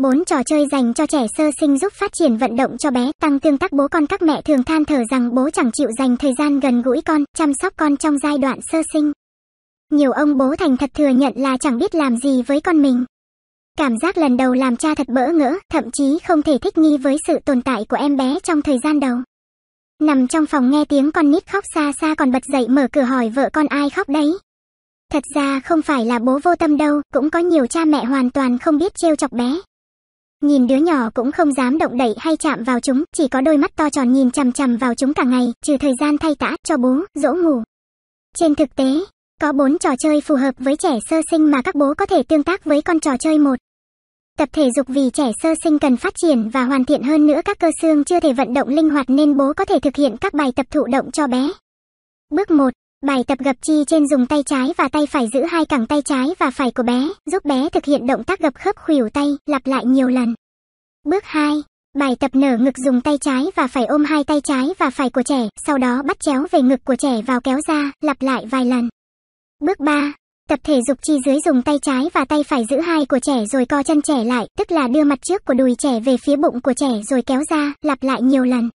4. Trò chơi dành cho trẻ sơ sinh giúp phát triển vận động cho bé, tăng tương tác bố con các mẹ thường than thở rằng bố chẳng chịu dành thời gian gần gũi con, chăm sóc con trong giai đoạn sơ sinh. Nhiều ông bố thành thật thừa nhận là chẳng biết làm gì với con mình. Cảm giác lần đầu làm cha thật bỡ ngỡ, thậm chí không thể thích nghi với sự tồn tại của em bé trong thời gian đầu. Nằm trong phòng nghe tiếng con nít khóc xa xa còn bật dậy mở cửa hỏi vợ con ai khóc đấy. Thật ra không phải là bố vô tâm đâu, cũng có nhiều cha mẹ hoàn toàn không biết trêu chọc bé, Nhìn đứa nhỏ cũng không dám động đậy hay chạm vào chúng, chỉ có đôi mắt to tròn nhìn chằm chằm vào chúng cả ngày, trừ thời gian thay tã, cho bố, dỗ ngủ. Trên thực tế, có bốn trò chơi phù hợp với trẻ sơ sinh mà các bố có thể tương tác với con trò chơi một. Tập thể dục vì trẻ sơ sinh cần phát triển và hoàn thiện hơn nữa các cơ xương chưa thể vận động linh hoạt nên bố có thể thực hiện các bài tập thụ động cho bé. Bước 1. Bài tập gập chi trên dùng tay trái và tay phải giữ hai cẳng tay trái và phải của bé, giúp bé thực hiện động tác gập khớp khuỷu tay, lặp lại nhiều lần. Bước 2. Bài tập nở ngực dùng tay trái và phải ôm hai tay trái và phải của trẻ, sau đó bắt chéo về ngực của trẻ vào kéo ra, lặp lại vài lần. Bước 3. Tập thể dục chi dưới dùng tay trái và tay phải giữ hai của trẻ rồi co chân trẻ lại, tức là đưa mặt trước của đùi trẻ về phía bụng của trẻ rồi kéo ra, lặp lại nhiều lần.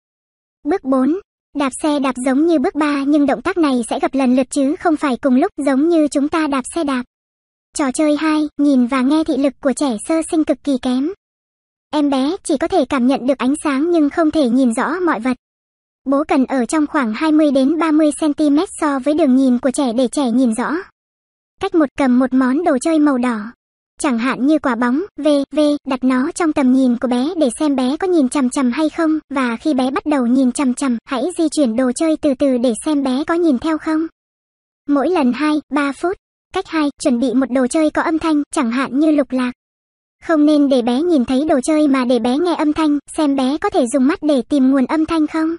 Bước 4. Đạp xe đạp giống như bước ba nhưng động tác này sẽ gặp lần lượt chứ không phải cùng lúc giống như chúng ta đạp xe đạp. Trò chơi 2, nhìn và nghe thị lực của trẻ sơ sinh cực kỳ kém. Em bé chỉ có thể cảm nhận được ánh sáng nhưng không thể nhìn rõ mọi vật. Bố cần ở trong khoảng 20 đến 30 cm so với đường nhìn của trẻ để trẻ nhìn rõ. Cách một cầm một món đồ chơi màu đỏ, chẳng hạn như quả bóng, v.v. đặt nó trong tầm nhìn của bé để xem bé có nhìn chằm chằm hay không, và khi bé bắt đầu nhìn chằm chằm, hãy di chuyển đồ chơi từ từ để xem bé có nhìn theo không. Mỗi lần 2, 3 phút. Cách 2, chuẩn bị một đồ chơi có âm thanh, chẳng hạn như lục lạc. Không nên để bé nhìn thấy đồ chơi mà để bé nghe âm thanh, xem bé có thể dùng mắt để tìm nguồn âm thanh không.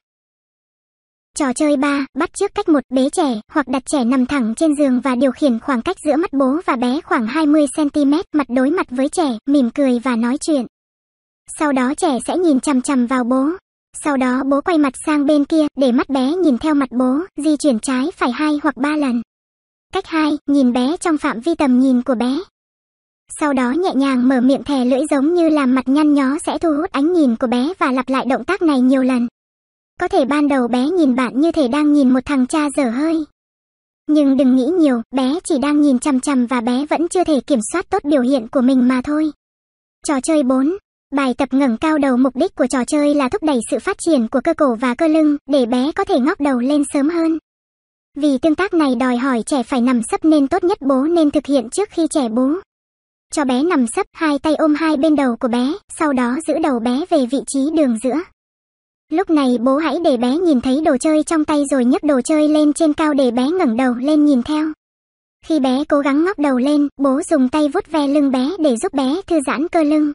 Trò chơi 3. Bắt trước cách một bé trẻ hoặc đặt trẻ nằm thẳng trên giường và điều khiển khoảng cách giữa mắt bố và bé khoảng 20cm mặt đối mặt với trẻ, mỉm cười và nói chuyện. Sau đó trẻ sẽ nhìn chằm chằm vào bố. Sau đó bố quay mặt sang bên kia để mắt bé nhìn theo mặt bố, di chuyển trái phải hai hoặc ba lần. Cách 2. Nhìn bé trong phạm vi tầm nhìn của bé. Sau đó nhẹ nhàng mở miệng thè lưỡi giống như làm mặt nhăn nhó sẽ thu hút ánh nhìn của bé và lặp lại động tác này nhiều lần. Có thể ban đầu bé nhìn bạn như thể đang nhìn một thằng cha dở hơi. Nhưng đừng nghĩ nhiều, bé chỉ đang nhìn chằm chằm và bé vẫn chưa thể kiểm soát tốt biểu hiện của mình mà thôi. Trò chơi 4. Bài tập ngẩng cao đầu mục đích của trò chơi là thúc đẩy sự phát triển của cơ cổ và cơ lưng để bé có thể ngóc đầu lên sớm hơn. Vì tương tác này đòi hỏi trẻ phải nằm sấp nên tốt nhất bố nên thực hiện trước khi trẻ bú. Cho bé nằm sấp, hai tay ôm hai bên đầu của bé, sau đó giữ đầu bé về vị trí đường giữa. Lúc này bố hãy để bé nhìn thấy đồ chơi trong tay rồi nhấc đồ chơi lên trên cao để bé ngẩng đầu lên nhìn theo. Khi bé cố gắng ngóc đầu lên, bố dùng tay vuốt ve lưng bé để giúp bé thư giãn cơ lưng.